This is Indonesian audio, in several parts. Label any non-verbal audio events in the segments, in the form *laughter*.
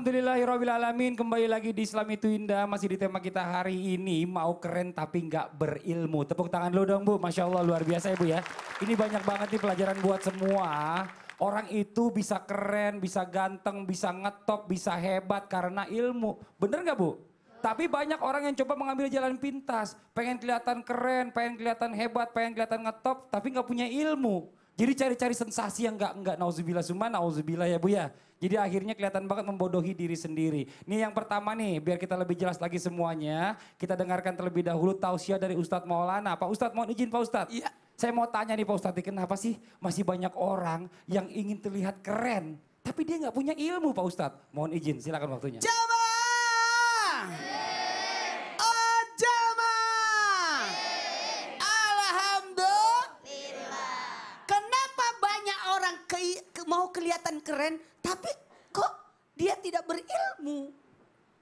Alhamdulillahirrahmanirrahim Kembali lagi di Islam itu indah Masih di tema kita hari ini Mau keren tapi nggak berilmu Tepuk tangan lu dong Bu Masya Allah luar biasa ibu ya, ya Ini banyak banget nih pelajaran buat semua Orang itu bisa keren, bisa ganteng, bisa ngetop, bisa hebat karena ilmu. Bener nggak Bu? Tapi banyak orang yang coba mengambil jalan pintas. Pengen kelihatan keren, pengen kelihatan hebat, pengen kelihatan ngetop, tapi nggak punya ilmu. Jadi cari-cari sensasi yang enggak enggak nauzubillah summa nauzubillah ya Bu ya. Jadi akhirnya kelihatan banget membodohi diri sendiri. Ini yang pertama nih, biar kita lebih jelas lagi semuanya, kita dengarkan terlebih dahulu tausiah dari Ustadz Maulana. Pak Ustadz mohon izin Pak Ustadz. Iya. Saya mau tanya nih Pak Ustadz, kenapa sih masih banyak orang yang ingin terlihat keren, tapi dia nggak punya ilmu Pak Ustadz? Mohon izin, silakan waktunya. Jam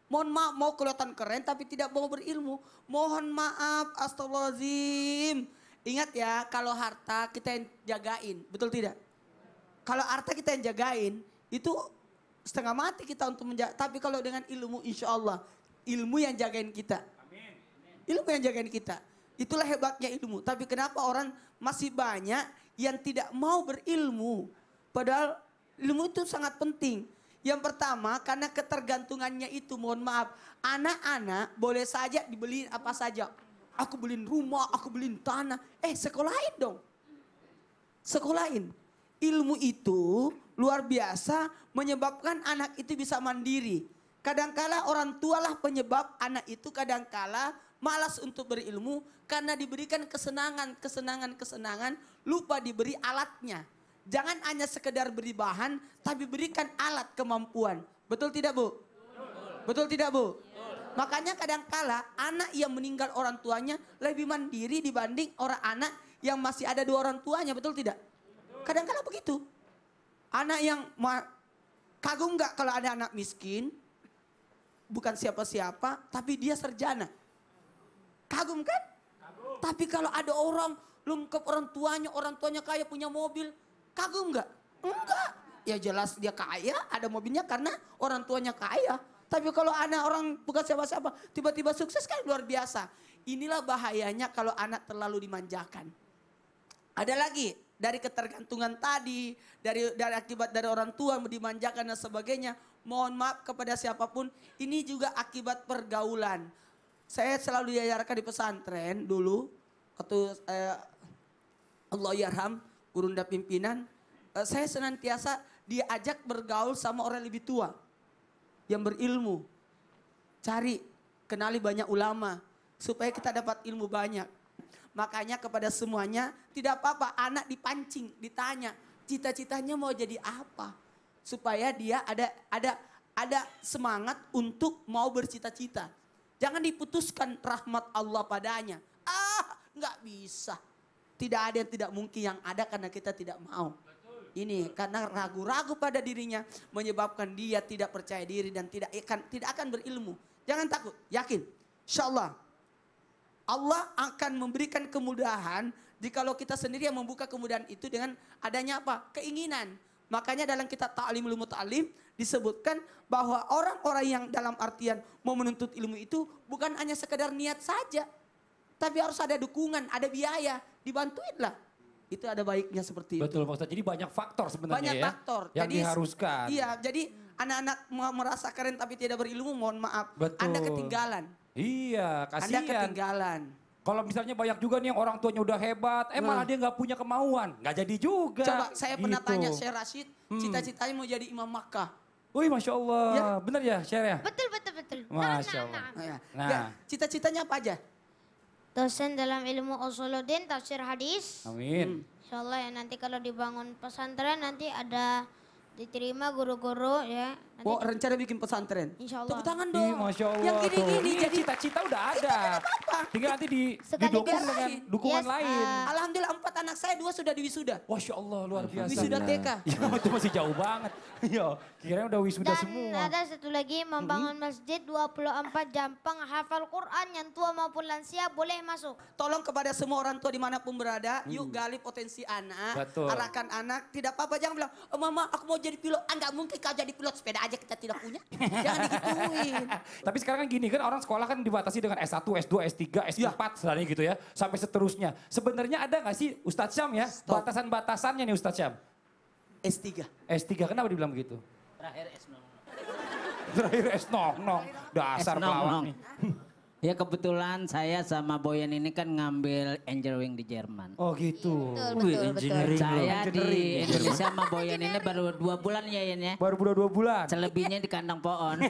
Mohon maaf mau kelihatan keren tapi tidak mau berilmu. Mohon maaf, astagfirullahaladzim. Ingat ya, kalau harta kita yang jagain, betul tidak? Kalau harta kita yang jagain, itu setengah mati kita untuk menjaga. Tapi kalau dengan ilmu, insya Allah, ilmu yang jagain kita. Ilmu yang jagain kita. Itulah hebatnya ilmu. Tapi kenapa orang masih banyak yang tidak mau berilmu? Padahal ilmu itu sangat penting. Yang pertama, karena ketergantungannya itu, mohon maaf, anak-anak boleh saja dibeliin apa saja. Aku beliin rumah, aku beliin tanah. Eh, sekolahin dong. Sekolahin. Ilmu itu luar biasa menyebabkan anak itu bisa mandiri. Kadangkala orang tualah penyebab anak itu kadangkala malas untuk berilmu karena diberikan kesenangan, kesenangan, kesenangan, lupa diberi alatnya. Jangan hanya sekedar beri bahan, tapi berikan alat kemampuan. Betul tidak Bu? Betul, tidak Bu? Makanya kadangkala anak yang meninggal orang tuanya lebih mandiri dibanding orang anak yang masih ada dua orang tuanya. Betul tidak? Kadangkala begitu. Anak yang kagum gak kalau ada anak miskin, bukan siapa-siapa, tapi dia serjana. Kagum kan? Kagum. Tapi kalau ada orang lengkap orang tuanya, orang tuanya kaya punya mobil, Kagum nggak? Enggak. Ya jelas dia kaya, ada mobilnya karena orang tuanya kaya. Tapi kalau anak orang bukan siapa-siapa, tiba-tiba sukses kan luar biasa. Inilah bahayanya kalau anak terlalu dimanjakan. Ada lagi dari ketergantungan tadi, dari dari akibat dari orang tua dimanjakan dan sebagainya. Mohon maaf kepada siapapun, ini juga akibat pergaulan. Saya selalu diajarkan di pesantren dulu, waktu eh, Allah yarham, kurunda pimpinan, eh, saya senantiasa diajak bergaul sama orang lebih tua yang berilmu. Cari, kenali banyak ulama supaya kita dapat ilmu banyak. Makanya kepada semuanya tidak apa-apa anak dipancing, ditanya cita-citanya mau jadi apa supaya dia ada ada ada semangat untuk mau bercita-cita. Jangan diputuskan rahmat Allah padanya. Ah, nggak bisa. Tidak ada yang tidak mungkin yang ada karena kita tidak mau. Ini karena ragu-ragu pada dirinya menyebabkan dia tidak percaya diri dan tidak akan tidak akan berilmu. Jangan takut, yakin. Insya Allah Allah akan memberikan kemudahan di kalau kita sendiri yang membuka kemudahan itu dengan adanya apa? Keinginan. Makanya dalam kita Ta'lim ilmu Ta'lim disebutkan bahwa orang-orang yang dalam artian mau menuntut ilmu itu bukan hanya sekedar niat saja. Tapi harus ada dukungan, ada biaya dibantuin lah. Itu ada baiknya seperti itu. Betul Pak Ustadz, jadi banyak faktor sebenarnya banyak ya. Banyak faktor. Yang jadi, diharuskan. Iya, jadi anak-anak merasa keren tapi tidak berilmu, mohon maaf. Betul. Anda ketinggalan. Iya, kasihan. Anda ketinggalan. Kalau misalnya banyak juga nih yang orang tuanya udah hebat, eh nah. dia nggak punya kemauan, nggak jadi juga. Coba saya gitu. pernah tanya Syekh Rashid, hmm. cita-citanya mau jadi imam Makkah. Wih, masya Allah, ya. bener ya Syekh ya? Betul betul betul. Masya Allah. Nah, nah. nah. cita-citanya apa aja? dosen dalam ilmu usuluddin tafsir hadis. Amin. Hmm. Insyaallah ya nanti kalau dibangun pesantren nanti ada diterima guru-guru ya Nanti oh, rencana bikin pesantren. Insya Allah. Tepuk tangan dong. Ih, Masya Allah. Yang gini-gini. Iya, jadi cita-cita udah ada. Tinggal nanti di, didukung dengan dukungan yes, lain. Uh, Alhamdulillah empat anak saya dua sudah di wisuda. Masya Allah luar biasa. Wisuda TK. Iya *laughs* itu masih jauh banget. Iya kira udah wisuda Dan semua. Dan ada satu lagi membangun -hmm. masjid 24 jam penghafal Quran yang tua maupun lansia boleh masuk. Tolong kepada semua orang tua dimanapun berada. Hmm. Yuk gali potensi anak. Betul. Arahkan anak. Tidak apa-apa jangan bilang. Oh, mama aku mau jadi pilot. Ah mungkin kau jadi pilot sepeda aja kita tidak punya. Jangan digituin. *laughs* Tapi sekarang kan gini kan orang sekolah kan dibatasi dengan S1, S2, S3, S4 ya. selain gitu ya. Sampai seterusnya. Sebenarnya ada gak sih Ustadz Syam ya? Batasan-batasannya nih Ustadz Syam. S3. S3 kenapa dibilang begitu? Terakhir S 0 Terakhir S 0 Dasar pelawak nih. Ya kebetulan saya sama Boyan ini kan ngambil engineering di Jerman. Oh gitu. Betul, betul, Betul. Saya engineering. di Indonesia sama Boyan ini baru dua bulan ya Yan ya. Baru dua, dua bulan. Selebihnya di kandang pohon.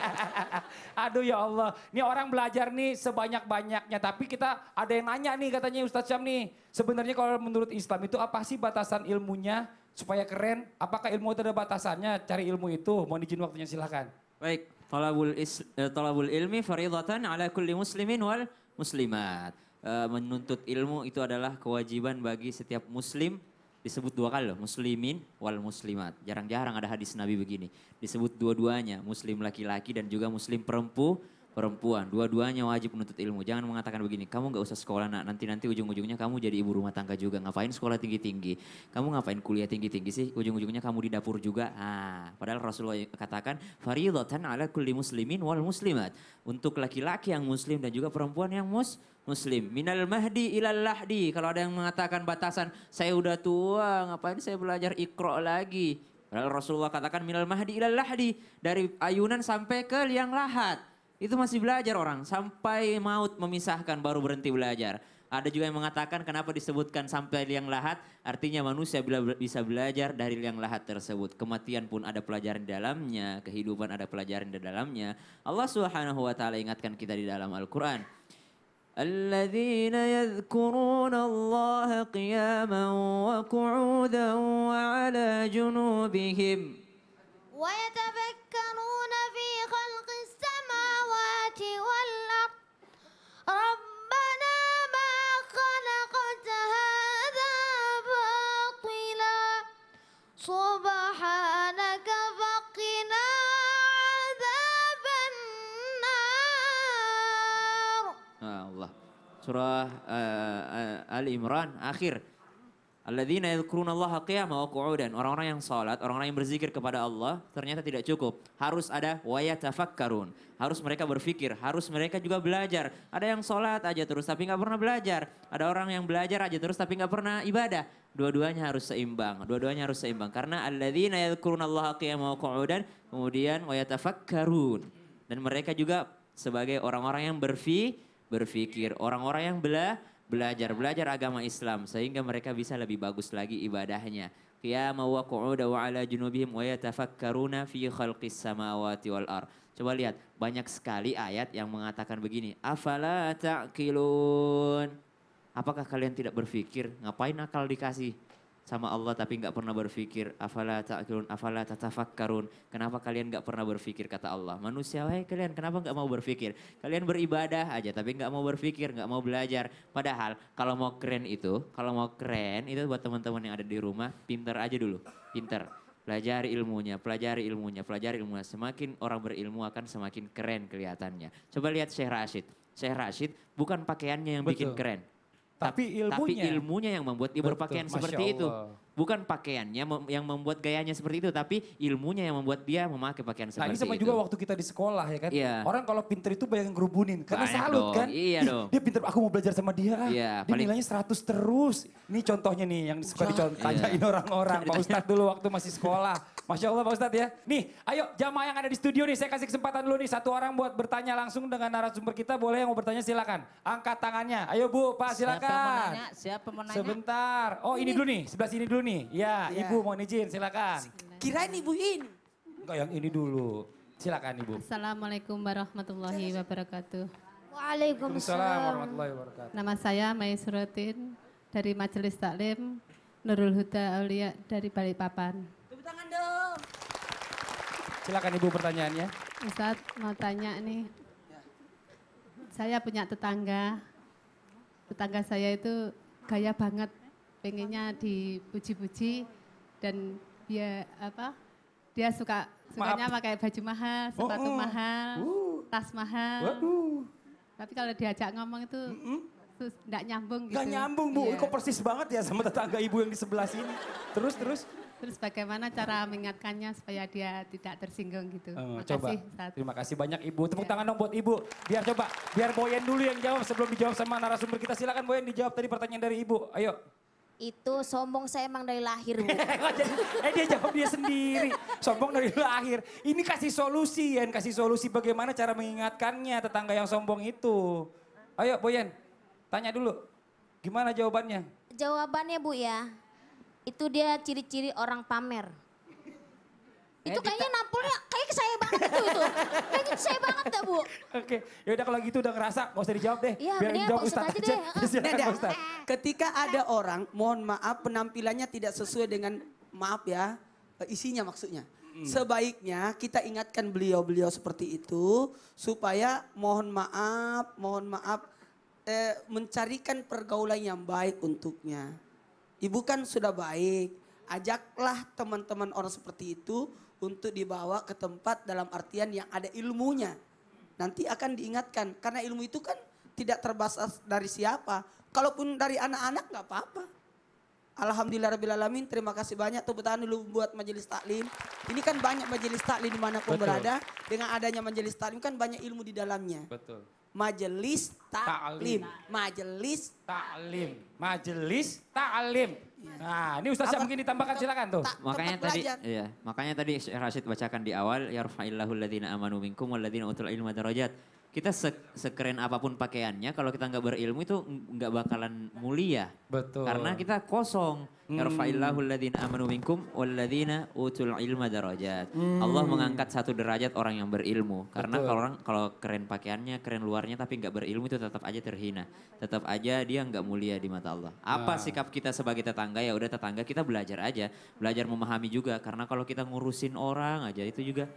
*laughs* Aduh ya Allah. Ini orang belajar nih sebanyak-banyaknya. Tapi kita ada yang nanya nih katanya Ustadz Syam nih. Sebenarnya kalau menurut Islam itu apa sih batasan ilmunya supaya keren? Apakah ilmu itu ada batasannya? Cari ilmu itu. Mohon izin waktunya silahkan. Baik talabul, is, eh, talabul ilmi faridatan ala kulli muslimin wal muslimat. E, menuntut ilmu itu adalah kewajiban bagi setiap muslim disebut dua kali loh muslimin wal muslimat jarang-jarang ada hadis nabi begini disebut dua-duanya muslim laki-laki dan juga muslim perempuan perempuan. Dua-duanya wajib menuntut ilmu. Jangan mengatakan begini, kamu gak usah sekolah nak. Nanti-nanti ujung-ujungnya kamu jadi ibu rumah tangga juga. Ngapain sekolah tinggi-tinggi? Kamu ngapain kuliah tinggi-tinggi sih? Ujung-ujungnya kamu di dapur juga. Ah, padahal Rasulullah katakan, Faridotan ala kulli muslimin wal muslimat. Untuk laki-laki yang muslim dan juga perempuan yang mus muslim. Minal mahdi ilal lahdi. Kalau ada yang mengatakan batasan, saya udah tua, ngapain saya belajar ikro lagi? Padahal Rasulullah katakan minal mahdi ilal lahdi. Dari ayunan sampai ke liang lahat. Itu masih belajar orang sampai maut memisahkan baru berhenti belajar. Ada juga yang mengatakan kenapa disebutkan sampai liang lahat, artinya manusia bila bisa belajar dari liang lahat tersebut. Kematian pun ada pelajaran di dalamnya, kehidupan ada pelajaran di dalamnya. Allah Subhanahu wa taala ingatkan kita di dalam Al-Qur'an. الذين يذكرون الله قياما وقعودا وعلى جنوبهم Allah. Surah uh, eh, eh, Al Imran akhir. Alladzina yadhkuruna Allah qiyaman wa qu'udan. Orang-orang yang salat, orang-orang yang berzikir kepada Allah ternyata tidak cukup. Harus ada yatafakkarun. Harus mereka berpikir, harus mereka juga belajar. Ada yang salat aja terus tapi nggak pernah belajar. Ada orang yang belajar aja terus tapi nggak pernah ibadah. Dua-duanya harus seimbang. Dua-duanya harus seimbang karena alladzina yadhkuruna Allah qiyaman wa qu'udan, kemudian yatafakkarun. Dan mereka juga sebagai orang-orang yang berfikir berpikir. Orang-orang yang bela, belajar, belajar agama Islam sehingga mereka bisa lebih bagus lagi ibadahnya. Qiyama wa qu'uda wa ala junubihim wa yatafakkaruna fi khalqis samawati wal ar. Coba lihat, banyak sekali ayat yang mengatakan begini, afala ta'kilun. Apakah kalian tidak berpikir, ngapain akal dikasih? sama Allah tapi nggak pernah berpikir afala ta'qilun afala tatafakkarun kenapa kalian nggak pernah berpikir kata Allah manusia wahai kalian kenapa nggak mau berpikir kalian beribadah aja tapi nggak mau berpikir nggak mau belajar padahal kalau mau keren itu kalau mau keren itu buat teman-teman yang ada di rumah pinter aja dulu pinter pelajari ilmunya, pelajari ilmunya, pelajari ilmunya. Semakin orang berilmu akan semakin keren kelihatannya. Coba lihat Syekh Rashid. Syekh Rashid bukan pakaiannya yang Betul. bikin keren tapi ilmunya. Tapi ilmunya yang membuat dia berpakaian seperti Allah. itu bukan pakaiannya yang membuat gayanya seperti itu, tapi ilmunya yang membuat dia memakai pakaian nah, seperti ini sama juga waktu kita di sekolah ya kan, iya. orang kalau pinter itu banyak yang gerubunin, karena banyak salut dong. kan. Iya Ih, dong. Dia pinter, aku mau belajar sama dia, iya, dia paling... nilainya 100 terus. Ini contohnya nih yang suka iya. dicontohin iya. orang-orang, Pak Ustadz *laughs* dulu waktu masih sekolah. Masya Allah Pak Ustadz ya. Nih, ayo jamaah yang ada di studio nih, saya kasih kesempatan dulu nih satu orang buat bertanya langsung dengan narasumber kita, boleh yang mau bertanya silakan. Angkat tangannya, ayo Bu, Pak silakan. Siapa mau nanya? Siapa mau Sebentar. Oh ini dulu nih, sebelah sini dulu nih. Ya, ya. Ibu mohon izin silakan. Kirain Ibu ini. Enggak yang ini dulu. Silakan Ibu. Assalamualaikum warahmatullahi wabarakatuh. Waalaikumsalam warahmatullahi wabarakatuh. Nama saya Suratin dari Majelis Taklim Nurul Huda Aulia dari Balikpapan. Tepuk tangan dong. Silakan Ibu pertanyaannya. Ustaz mau tanya nih. Saya punya tetangga. Tetangga saya itu gaya banget pengennya dipuji-puji dan dia apa dia suka sukanya Maaf. pakai baju mahal, oh, sepatu oh, oh. mahal, uh. tas mahal. Waduh. Tapi kalau diajak ngomong itu mm -mm. nyambung gitu. Enggak nyambung, Bu. Yeah. Kok persis banget ya sama tetangga ibu yang di sebelah sini. Terus terus Terus bagaimana cara mengingatkannya supaya dia tidak tersinggung gitu. Uh, Makasih, coba. Saat... Terima kasih banyak Ibu. Tepuk yeah. tangan dong buat Ibu. Biar coba, biar Boyen dulu yang jawab sebelum dijawab sama narasumber kita. Silakan Boyen dijawab tadi pertanyaan dari Ibu. Ayo. Itu sombong saya emang dari lahir. *laughs* eh dia jawab dia sendiri. Sombong dari *laughs* lahir. Ini kasih solusi Yen, kasih solusi bagaimana cara mengingatkannya tetangga yang sombong itu. Ayo Boyen, tanya dulu. Gimana jawabannya? Jawabannya Bu ya, itu dia ciri-ciri orang pamer. Gitu, itu kayaknya nampolnya kayak saya banget itu itu. Kayaknya saya banget dah Bu. Oke, ya udah kalau gitu udah ngerasa nggak usah dijawab deh. Iya, biar dijawab Ustaz aja. Deh. *laughs* Ah. nah, Ustaz. Ketika ada orang, mohon maaf penampilannya tidak sesuai dengan maaf ya, eh, isinya maksudnya. Hmm. Sebaiknya kita ingatkan beliau-beliau seperti itu supaya mohon maaf, mohon maaf eh, mencarikan pergaulan yang baik untuknya. Ibu kan sudah baik, ajaklah teman-teman orang seperti itu untuk dibawa ke tempat dalam artian yang ada ilmunya. Nanti akan diingatkan karena ilmu itu kan tidak terbatas dari siapa. Kalaupun dari anak-anak nggak apa-apa. Alhamdulillah Rabbil Alamin, terima kasih banyak Tepuk tangan dulu buat majelis taklim. Ini kan banyak majelis taklim dimanapun Betul. berada. Dengan adanya majelis taklim kan banyak ilmu di dalamnya. Betul majelis taklim. Majelis taklim. Majelis taklim. Iya. Nah, ini Ustaz mungkin ditambahkan silakan tuh. Ta makanya tadi iya, makanya tadi Rashid bacakan di awal ya rafa'illahul ladzina amanu minkum walladziina utul ilma darajat kita se sekeren apapun pakaiannya kalau kita nggak berilmu itu nggak bakalan mulia. Betul. Karena kita kosong. Hmm. Yarfa'illahu utul ilma darajat. Hmm. Allah mengangkat satu derajat orang yang berilmu. Karena kalau orang kalau keren pakaiannya, keren luarnya tapi nggak berilmu itu tetap aja terhina. Tetap aja dia nggak mulia di mata Allah. Apa nah. sikap kita sebagai tetangga ya udah tetangga kita belajar aja, belajar memahami juga karena kalau kita ngurusin orang aja itu juga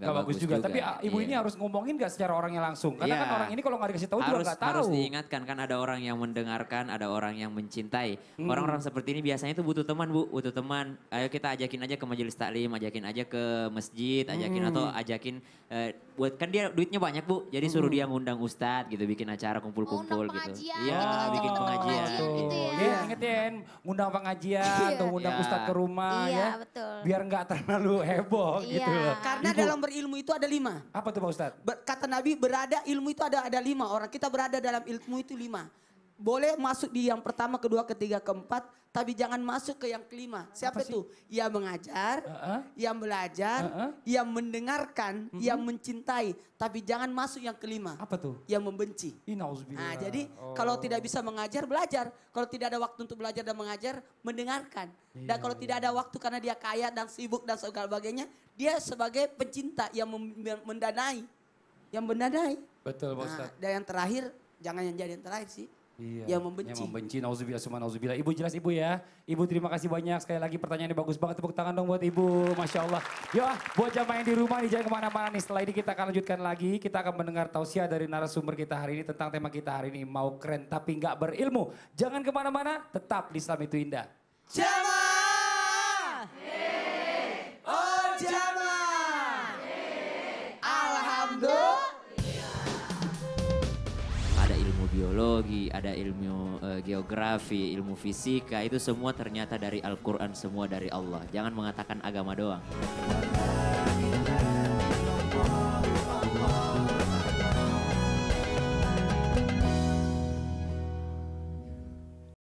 Gak, bagus, juga. juga. Tapi ah, ibu ini iya. harus ngomongin gak secara orangnya langsung. Karena yeah. kan orang ini kalau gak dikasih tahu harus, juga gak tahu. Harus diingatkan kan ada orang yang mendengarkan, ada orang yang mencintai. Hmm. Orang-orang hmm. seperti ini biasanya itu butuh teman bu, butuh teman. Ayo kita ajakin aja ke majelis taklim, ajakin aja ke masjid, ajakin hmm. atau ajakin. Uh, buat kan dia duitnya banyak bu, jadi suruh hmm. dia ngundang ustadz gitu, bikin acara kumpul-kumpul oh, gitu. Iya, gitu, bikin pengajian. Iya gitu, kan, gitu ya. Iya, ingetin, ngundang pengajian iya. atau ngundang ustadz ke rumah iya, ya. Betul. Biar nggak terlalu heboh gitu. Karena dalam berilmu itu ada lima. Apa tuh Pak Ustadz? kata Nabi berada ilmu itu ada ada lima. Orang kita berada dalam ilmu itu lima boleh masuk di yang pertama, kedua, ketiga, keempat, tapi jangan masuk ke yang kelima. Siapa itu? Yang mengajar, uh-uh. yang belajar, uh-uh. yang mendengarkan, uh-huh. yang mencintai, tapi jangan masuk yang kelima. Apa tuh? Yang membenci. Nah, jadi oh. kalau tidak bisa mengajar, belajar. Kalau tidak ada waktu untuk belajar dan mengajar, mendengarkan. Iya, dan kalau iya, tidak iya. ada waktu karena dia kaya dan sibuk dan segala bagainya dia sebagai pencinta yang mendanai. Yang mendanai. Betul, Pak Nah, dan yang terakhir, jangan yang jadi yang terakhir sih Iya. Yang membenci. Yang membenci. Nauzubillah, summa nauzubillah. Ibu jelas ibu ya. Ibu terima kasih banyak. Sekali lagi pertanyaannya bagus banget. Tepuk tangan dong buat ibu. Masya Allah. Yo, buat jamaah yang di rumah, nih jangan kemana-mana nih. Setelah ini kita akan lanjutkan lagi. Kita akan mendengar tausiah dari narasumber kita hari ini tentang tema kita hari ini. Mau keren tapi nggak berilmu. Jangan kemana-mana. Tetap di Islam itu indah. Jamaah. Oh jamaah. biologi, ada ilmu uh, geografi, ilmu fisika, itu semua ternyata dari Al-Quran, semua dari Allah. Jangan mengatakan agama doang.